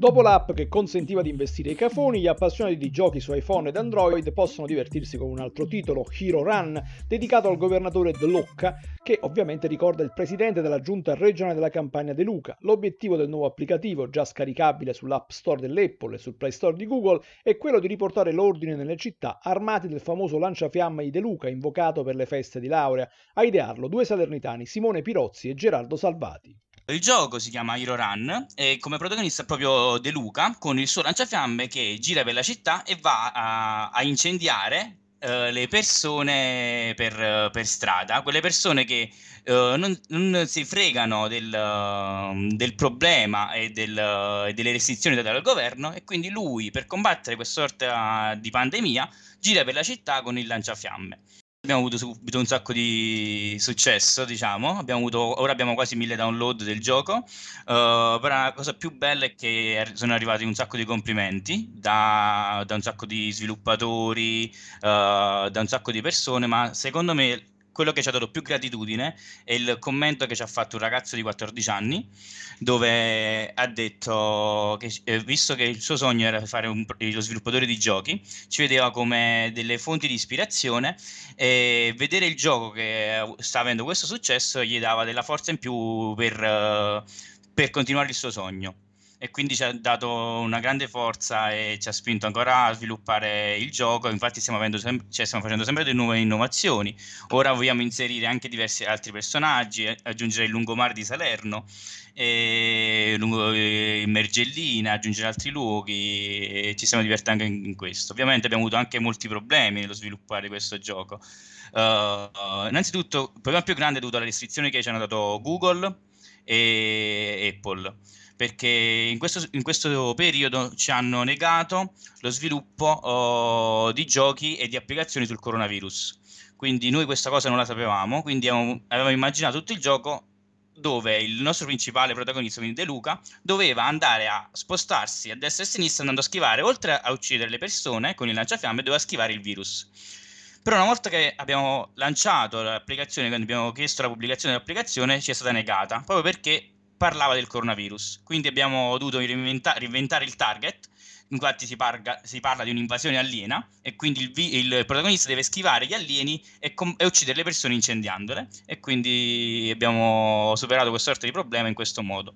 Dopo l'app che consentiva di investire i cafoni, gli appassionati di giochi su iPhone ed Android possono divertirsi con un altro titolo, Hero Run, dedicato al governatore Dlocca, che ovviamente ricorda il presidente della giunta regionale della campagna De Luca. L'obiettivo del nuovo applicativo, già scaricabile sull'App Store dell'Apple e sul Play Store di Google, è quello di riportare l'ordine nelle città armati del famoso lanciafiamme di De Luca invocato per le feste di laurea. A idearlo due salernitani, Simone Pirozzi e Gerardo Salvati. Il gioco si chiama Hero Run e come protagonista è proprio De Luca con il suo lanciafiamme che gira per la città e va a, a incendiare Uh, le persone per, uh, per, strada, quelle persone che uh, non, non, si fregano del, del problema e del, delle restrizioni date dal governo e quindi lui per combattere questa sorta di pandemia gira per la città con il lanciafiamme abbiamo avuto subito un sacco di successo, diciamo, abbiamo avuto, ora abbiamo quasi mille download del gioco, uh, però la cosa più bella è che er, sono arrivati un sacco di complimenti da, da un sacco di sviluppatori, uh, da un sacco di persone, ma secondo me quello che ci ha dato più gratitudine è il commento che ci ha fatto un ragazzo di 14 anni, dove ha detto che eh, visto che il suo sogno era fare un, lo sviluppatore di giochi, ci vedeva come delle fonti di ispirazione e vedere il gioco che eh, sta avendo questo successo gli dava della forza in più per, eh, per continuare il suo sogno e quindi ci ha dato una grande forza e ci ha spinto ancora a sviluppare il gioco, infatti stiamo, sem- cioè stiamo facendo sempre delle nuove innovazioni, ora vogliamo inserire anche diversi altri personaggi, aggiungere il lungomare di Salerno, e lungo, e Mergellina, aggiungere altri luoghi, ci siamo divertiti anche in, in questo. Ovviamente abbiamo avuto anche molti problemi nello sviluppare questo gioco. Uh, innanzitutto, il problema più grande è dovuto alle restrizioni che ci hanno dato Google e Apple perché in questo, in questo, periodo ci hanno negato lo sviluppo oh, di giochi e di applicazioni sul coronavirus. Quindi noi questa cosa non la sapevamo, quindi avevamo, avevamo immaginato tutto il gioco dove il nostro principale protagonista, quindi De Luca, doveva andare a spostarsi a destra e a sinistra andando a schivare, oltre a uccidere le persone con il lanciafiamme, doveva schivare il virus però una volta che abbiamo lanciato l'applicazione, quando abbiamo chiesto la pubblicazione dell'applicazione, ci è stata negata, proprio perché parlava del coronavirus. Quindi abbiamo dovuto reinventa- reinventare il target, infatti si, parga- si, parla di un'invasione aliena e quindi il, vi- il protagonista deve schivare gli alieni e, com- e, uccidere le persone incendiandole e quindi abbiamo superato questa sorta di problema in questo modo.